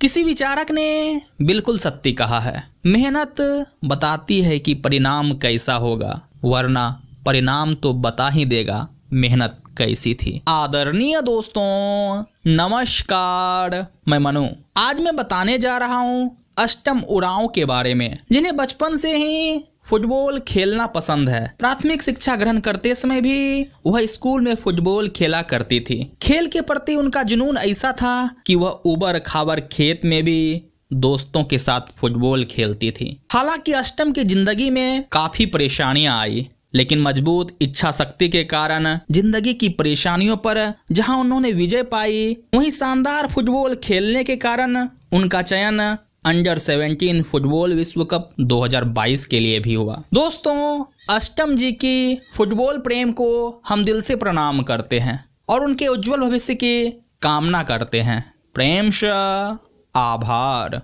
किसी विचारक ने बिल्कुल सत्य कहा है मेहनत बताती है कि परिणाम कैसा होगा वरना परिणाम तो बता ही देगा मेहनत कैसी थी आदरणीय दोस्तों नमस्कार मैं मनु आज मैं बताने जा रहा हूँ अष्टम उड़ाओं के बारे में जिन्हें बचपन से ही फुटबॉल खेलना पसंद है प्राथमिक शिक्षा ग्रहण करते समय भी वह स्कूल में फुटबॉल खेला करती थी खेल के प्रति उनका जुनून ऐसा था कि वह उबर खाबर खेत में भी दोस्तों के साथ फुटबॉल खेलती थी हालांकि अष्टम की जिंदगी में काफी परेशानियां आई लेकिन मजबूत इच्छा शक्ति के कारण जिंदगी की परेशानियों पर जहां उन्होंने विजय पाई वहीं शानदार फुटबॉल खेलने के कारण उनका चयन अंडर 17 फुटबॉल विश्व कप 2022 के लिए भी हुआ दोस्तों अष्टम जी की फुटबॉल प्रेम को हम दिल से प्रणाम करते हैं और उनके उज्जवल भविष्य की कामना करते हैं प्रेम शाह आभार